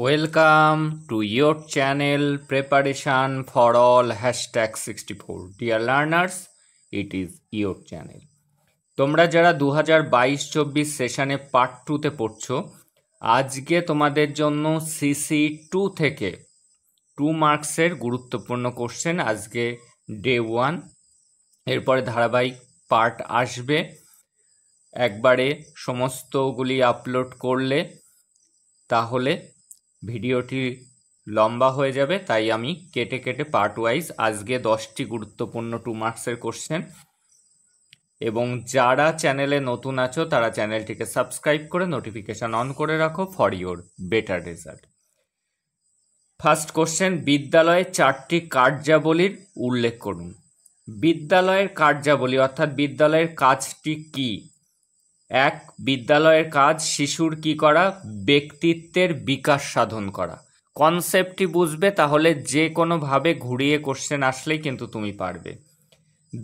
welcome to your channel preparation for all hashtag sixty four dear learners it is your channel তোমরা যারা দু হাজার বাইশ চব্বিশ সেশানে পার্ট টুতে পড়ছো আজকে তোমাদের জন্য সিসি টু থেকে টু মার্কসের গুরুত্বপূর্ণ কোশ্চেন আজকে ডে ওয়ান এরপরে ধারাবাহিক পার্ট আসবে একবারে সমস্তগুলি আপলোড করলে তাহলে ভিডিওটি লম্বা হয়ে যাবে তাই আমি কেটে কেটে পার্ট ওয়াইজ আজকে দশটি গুরুত্বপূর্ণ টু মার্কসের কোশ্চেন এবং যারা চ্যানেলে নতুন আছো তারা চ্যানেলটিকে সাবস্ক্রাইব করে নোটিফিকেশান অন করে রাখো for your better result first question বিদ্যালয়ে চারটি কার্যাবলীর উল্লেখ করুন বিদ্যালয়ের কার্যাবলী অর্থাৎ বিদ্যালয়ের কাজটি কি এক বিদ্যালয়ের কাজ শিশুর কি করা ব্যক্তিত্বের বিকাশ সাধন করা কনসেপ্টটি বুঝবে তাহলে যে কোনোভাবে ঘুরিয়ে কোশ্চেন আসলেই কিন্তু তুমি পারবে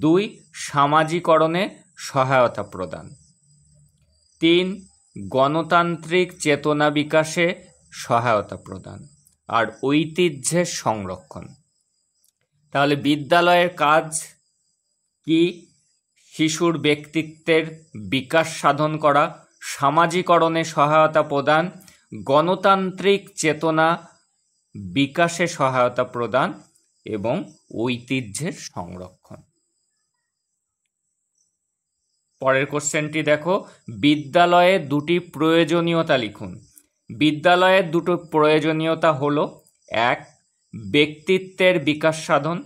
দুই সামাজিকরণে সহায়তা প্রদান তিন গণতান্ত্রিক চেতনা বিকাশে সহায়তা প্রদান আর ঐতিহ্যের সংরক্ষণ তাহলে বিদ্যালয়ের কাজ কি শিশুর ব্যক্তিত্বের বিকাশ সাধন করা সামাজিকরণে সহায়তা প্রদান গণতান্ত্রিক চেতনা বিকাশে সহায়তা প্রদান এবং ঐতিহ্যের সংরক্ষণ পরের কোশ্চেনটি দেখো বিদ্যালয়ে দুটি প্রয়োজনীয়তা লিখুন বিদ্যালয়ের দুটো প্রয়োজনীয়তা হল এক ব্যক্তিত্বের বিকাশ সাধন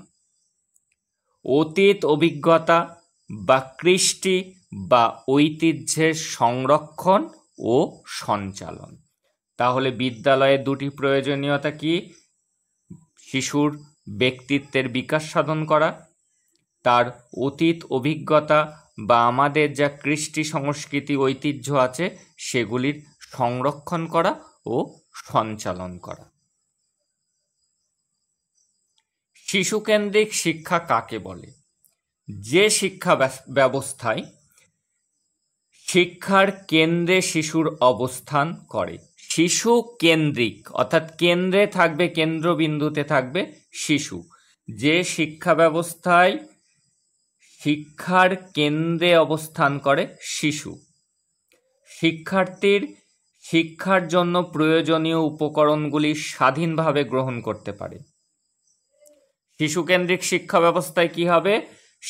অতীত অভিজ্ঞতা বা কৃষ্টি বা ঐতিহ্যের সংরক্ষণ ও সঞ্চালন তাহলে বিদ্যালয়ে দুটি প্রয়োজনীয়তা কি শিশুর ব্যক্তিত্বের বিকাশ সাধন করা তার অতীত অভিজ্ঞতা বা আমাদের যা কৃষ্টি সংস্কৃতি ঐতিহ্য আছে সেগুলির সংরক্ষণ করা ও সঞ্চালন করা শিশুকেন্দ্রিক শিক্ষা কাকে বলে যে শিক্ষা ব্যবস্থায় শিক্ষার কেন্দ্রে শিশুর অবস্থান করে শিশু কেন্দ্রিক অর্থাৎ কেন্দ্রে থাকবে কেন্দ্রবিন্দুতে থাকবে শিশু যে শিক্ষা ব্যবস্থায় শিক্ষার কেন্দ্রে অবস্থান করে শিশু শিক্ষার্থীর শিক্ষার জন্য প্রয়োজনীয় উপকরণগুলি স্বাধীনভাবে গ্রহণ করতে পারে শিশুকেন্দ্রিক শিক্ষা ব্যবস্থায় কী হবে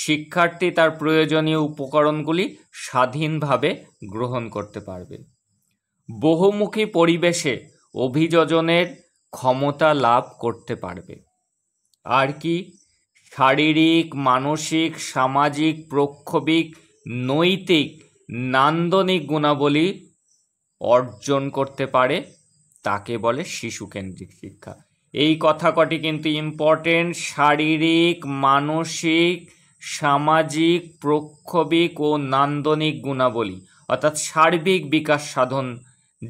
শিক্ষার্থী তার প্রয়োজনীয় উপকরণগুলি স্বাধীনভাবে গ্রহণ করতে পারবে বহুমুখী পরিবেশে অভিযোজনের ক্ষমতা লাভ করতে পারবে আর কি শারীরিক মানসিক সামাজিক প্রক্ষোভিক নৈতিক নান্দনিক গুণাবলী অর্জন করতে পারে তাকে বলে শিশুকেন্দ্রিক শিক্ষা এই কথা কটি কিন্তু ইম্পর্টেন্ট শারীরিক মানসিক সামাজিক প্রক্ষোভিক ও নান্দনিক গুণাবলী অর্থাৎ সার্বিক বিকাশ সাধন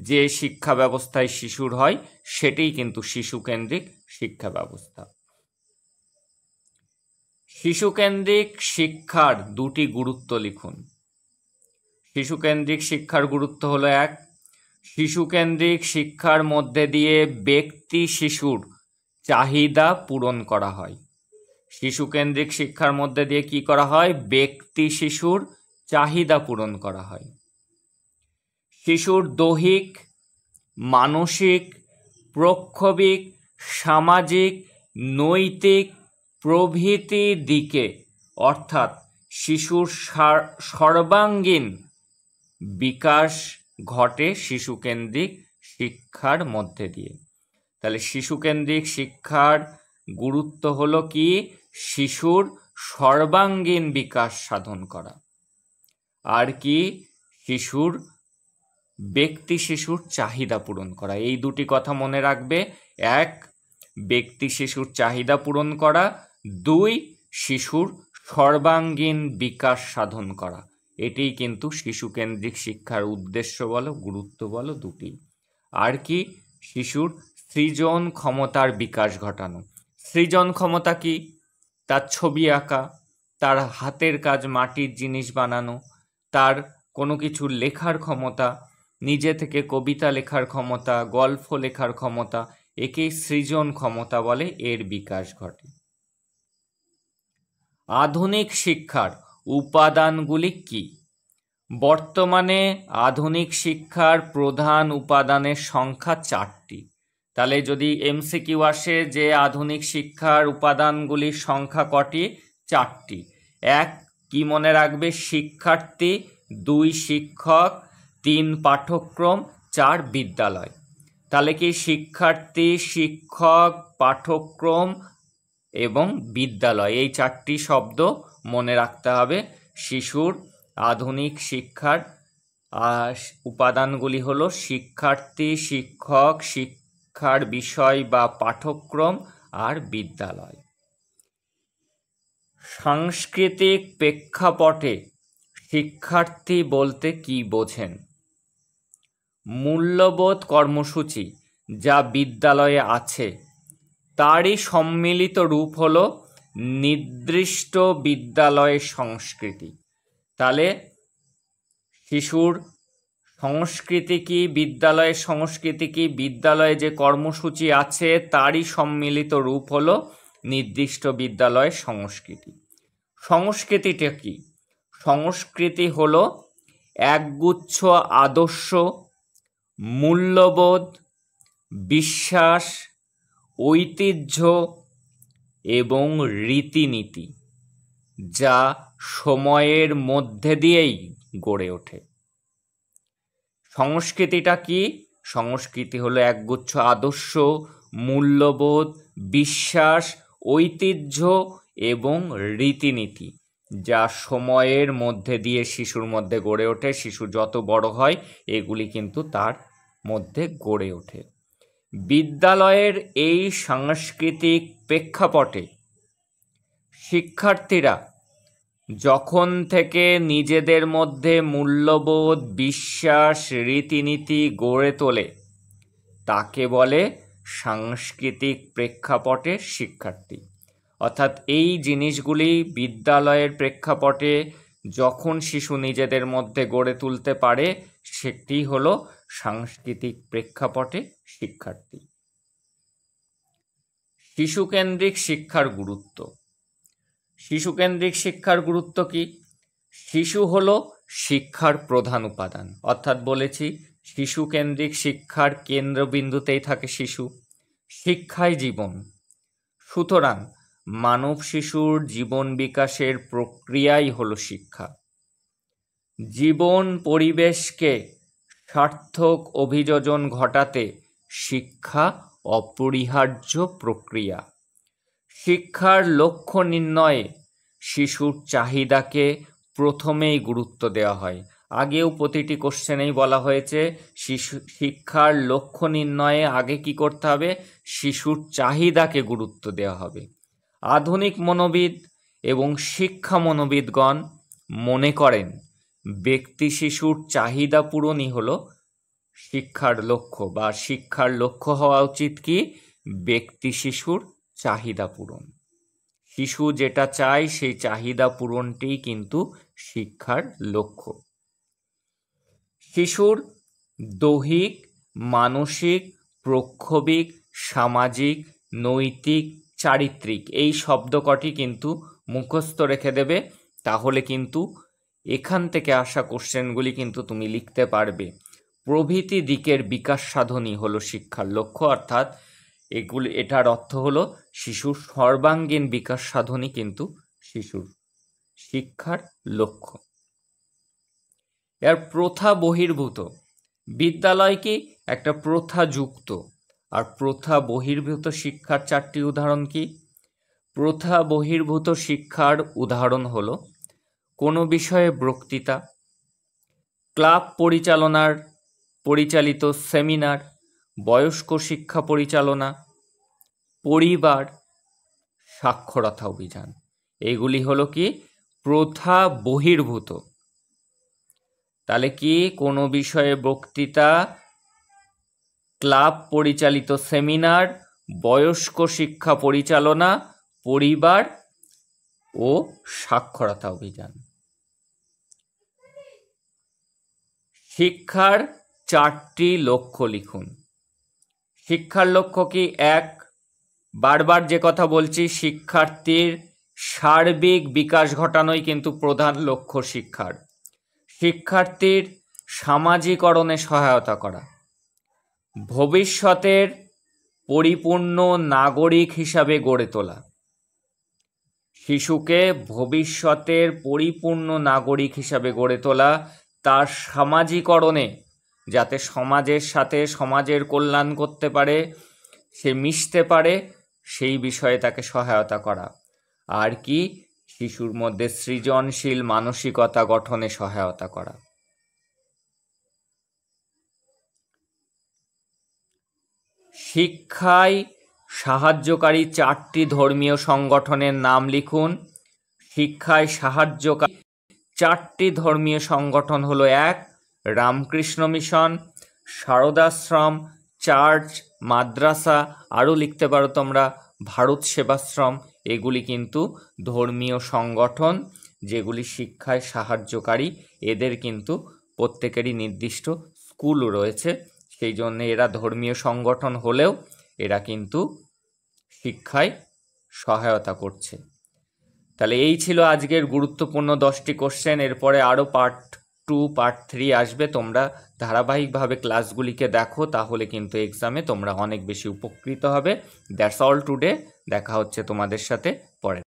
যে শিক্ষা ব্যবস্থায় শিশুর হয় সেটাই কিন্তু শিশুকেন্দ্রিক শিক্ষা ব্যবস্থা শিশুকেন্দ্রিক শিক্ষার দুটি গুরুত্ব লিখুন শিশুকেন্দ্রিক শিক্ষার গুরুত্ব হলো এক শিশুকেন্দ্রিক শিক্ষার মধ্যে দিয়ে ব্যক্তি শিশুর চাহিদা পূরণ করা হয় শিশুকেন্দ্রিক শিক্ষার মধ্যে দিয়ে কি করা হয় ব্যক্তি শিশুর চাহিদা পূরণ করা হয় শিশুর দৈহিক মানসিক প্রক্ষোভিক সামাজিক নৈতিক প্রভৃতি দিকে অর্থাৎ শিশুর সর্বাঙ্গীন বিকাশ ঘটে শিশুকেন্দ্রিক শিক্ষার মধ্যে দিয়ে তাহলে শিশুকেন্দ্রিক শিক্ষার গুরুত্ব হলো কি শিশুর সর্বাঙ্গীন বিকাশ সাধন করা আর কি শিশুর ব্যক্তি শিশুর চাহিদা পূরণ করা এই দুটি কথা মনে রাখবে এক ব্যক্তি শিশুর চাহিদা পূরণ করা দুই শিশুর সর্বাঙ্গীন বিকাশ সাধন করা এটি কিন্তু শিশুকেন্দ্রিক শিক্ষার উদ্দেশ্য বলো গুরুত্ব বলো দুটি আর কি শিশুর সৃজন ক্ষমতার বিকাশ ঘটানো সৃজন ক্ষমতা কি তার ছবি আঁকা তার হাতের কাজ মাটির জিনিস বানানো তার কোনো কিছু লেখার ক্ষমতা নিজে থেকে কবিতা লেখার ক্ষমতা গল্প লেখার ক্ষমতা একেই সৃজন ক্ষমতা বলে এর বিকাশ ঘটে আধুনিক শিক্ষার উপাদানগুলি কি বর্তমানে আধুনিক শিক্ষার প্রধান উপাদানের সংখ্যা চারটি তাহলে যদি এমসিকিউ আসে যে আধুনিক শিক্ষার উপাদানগুলির সংখ্যা কটি চারটি এক কি মনে রাখবে শিক্ষার্থী দুই শিক্ষক তিন পাঠ্যক্রম চার বিদ্যালয় তাহলে কি শিক্ষার্থী শিক্ষক পাঠ্যক্রম এবং বিদ্যালয় এই চারটি শব্দ মনে রাখতে হবে শিশুর আধুনিক শিক্ষার উপাদানগুলি হলো শিক্ষার্থী শিক্ষক শিক্ষক শিক্ষার বিষয় বা পাঠ্যক্রম আর বিদ্যালয় সাংস্কৃতিক প্রেক্ষাপটে শিক্ষার্থী বলতে কি বোঝেন মূল্যবোধ কর্মসূচি যা বিদ্যালয়ে আছে তারই সম্মিলিত রূপ হল নির্দিষ্ট বিদ্যালয়ের সংস্কৃতি তাহলে শিশুর সংস্কৃতি কি বিদ্যালয়ে সংস্কৃতি কি বিদ্যালয়ে যে কর্মসূচি আছে তারই সম্মিলিত রূপ হলো নির্দিষ্ট বিদ্যালয়ের সংস্কৃতি সংস্কৃতিটা কি সংস্কৃতি হল একগুচ্ছ আদর্শ মূল্যবোধ বিশ্বাস ঐতিহ্য এবং রীতিনীতি যা সময়ের মধ্যে দিয়েই গড়ে ওঠে সংস্কৃতিটা কি সংস্কৃতি হলো একগুচ্ছ আদর্শ মূল্যবোধ বিশ্বাস ঐতিহ্য এবং রীতিনীতি যা সময়ের মধ্যে দিয়ে শিশুর মধ্যে গড়ে ওঠে শিশু যত বড় হয় এগুলি কিন্তু তার মধ্যে গড়ে ওঠে বিদ্যালয়ের এই সাংস্কৃতিক প্রেক্ষাপটে শিক্ষার্থীরা যখন থেকে নিজেদের মধ্যে মূল্যবোধ বিশ্বাস রীতিনীতি গড়ে তোলে তাকে বলে সাংস্কৃতিক প্রেক্ষাপটে শিক্ষার্থী অর্থাৎ এই জিনিসগুলি বিদ্যালয়ের প্রেক্ষাপটে যখন শিশু নিজেদের মধ্যে গড়ে তুলতে পারে সেটি হল সাংস্কৃতিক প্রেক্ষাপটে শিক্ষার্থী শিশুকেন্দ্রিক শিক্ষার গুরুত্ব শিশুকেন্দ্রিক শিক্ষার গুরুত্ব কী শিশু হলো শিক্ষার প্রধান উপাদান অর্থাৎ বলেছি শিশুকেন্দ্রিক শিক্ষার কেন্দ্রবিন্দুতেই থাকে শিশু শিক্ষাই জীবন সুতরাং মানব শিশুর জীবন বিকাশের প্রক্রিয়াই হলো শিক্ষা জীবন পরিবেশকে সার্থক অভিযোজন ঘটাতে শিক্ষা অপরিহার্য প্রক্রিয়া শিক্ষার লক্ষ্য নির্ণয়ে শিশুর চাহিদাকে প্রথমেই গুরুত্ব দেওয়া হয় আগেও প্রতিটি কোশ্চেনেই বলা হয়েছে শিশু শিক্ষার লক্ষ্য নির্ণয়ে আগে কি করতে হবে শিশুর চাহিদাকে গুরুত্ব দেওয়া হবে আধুনিক মনোবিদ এবং শিক্ষা মনোবিদগণ মনে করেন ব্যক্তি শিশুর চাহিদা পূরণই হলো শিক্ষার লক্ষ্য বা শিক্ষার লক্ষ্য হওয়া উচিত কি ব্যক্তি শিশুর চাহিদা পূরণ শিশু যেটা চায় সেই চাহিদা পূরণটি কিন্তু শিক্ষার লক্ষ্য শিশুর দৈহিক মানসিক প্রক্ষোভিক সামাজিক নৈতিক চারিত্রিক এই শব্দকটি কিন্তু মুখস্থ রেখে দেবে তাহলে কিন্তু এখান থেকে আসা কোশ্চেনগুলি কিন্তু তুমি লিখতে পারবে প্রভৃতি দিকের বিকাশ সাধনই হলো শিক্ষার লক্ষ্য অর্থাৎ এগুলি এটার অর্থ হলো শিশুর সর্বাঙ্গীন বিকাশ সাধনই কিন্তু শিশুর শিক্ষার লক্ষ্য এর প্রথা বহির্ভূত বিদ্যালয় কি একটা প্রথা যুক্ত আর প্রথা বহির্ভূত শিক্ষার চারটি উদাহরণ কি প্রথা বহির্ভূত শিক্ষার উদাহরণ হল কোনো বিষয়ে বক্তৃতা ক্লাব পরিচালনার পরিচালিত সেমিনার বয়স্ক শিক্ষা পরিচালনা পরিবার সাক্ষরতা অভিযান এগুলি হলো কি প্রথা বহির্ভূত তাহলে কি কোনো বিষয়ে বক্তৃতা ক্লাব পরিচালিত সেমিনার বয়স্ক শিক্ষা পরিচালনা পরিবার ও সাক্ষরতা অভিযান শিক্ষার চারটি লক্ষ্য লিখুন শিক্ষার লক্ষ্য কি এক বারবার যে কথা বলছি শিক্ষার্থীর সার্বিক বিকাশ ঘটানোই কিন্তু প্রধান লক্ষ্য শিক্ষার শিক্ষার্থীর সামাজিকরণে সহায়তা করা ভবিষ্যতের পরিপূর্ণ নাগরিক হিসাবে গড়ে তোলা শিশুকে ভবিষ্যতের পরিপূর্ণ নাগরিক হিসাবে গড়ে তোলা তার সামাজিকরণে যাতে সমাজের সাথে সমাজের কল্যাণ করতে পারে সে মিশতে পারে সেই বিষয়ে তাকে সহায়তা করা আর কি শিশুর মধ্যে সৃজনশীল মানসিকতা গঠনে সহায়তা করা শিক্ষায় সাহায্যকারী চারটি ধর্মীয় সংগঠনের নাম লিখুন শিক্ষায় সাহায্যকারী চারটি ধর্মীয় সংগঠন হলো এক রামকৃষ্ণ মিশন শারদাশ্রম চার্চ মাদ্রাসা আরও লিখতে পারো তোমরা ভারত সেবাশ্রম এগুলি কিন্তু ধর্মীয় সংগঠন যেগুলি শিক্ষায় সাহায্যকারী এদের কিন্তু প্রত্যেকেরই নির্দিষ্ট স্কুল রয়েছে সেই জন্য এরা ধর্মীয় সংগঠন হলেও এরা কিন্তু শিক্ষায় সহায়তা করছে তাহলে এই ছিল আজকের গুরুত্বপূর্ণ দশটি কোশ্চেন এরপরে আরও পাঠ টু পার্ট থ্রি আসবে তোমরা ধারাবাহিকভাবে ক্লাসগুলিকে দেখো তাহলে কিন্তু এক্সামে তোমরা অনেক বেশি উপকৃত হবে দ্যাটস অল টুডে দেখা হচ্ছে তোমাদের সাথে পরে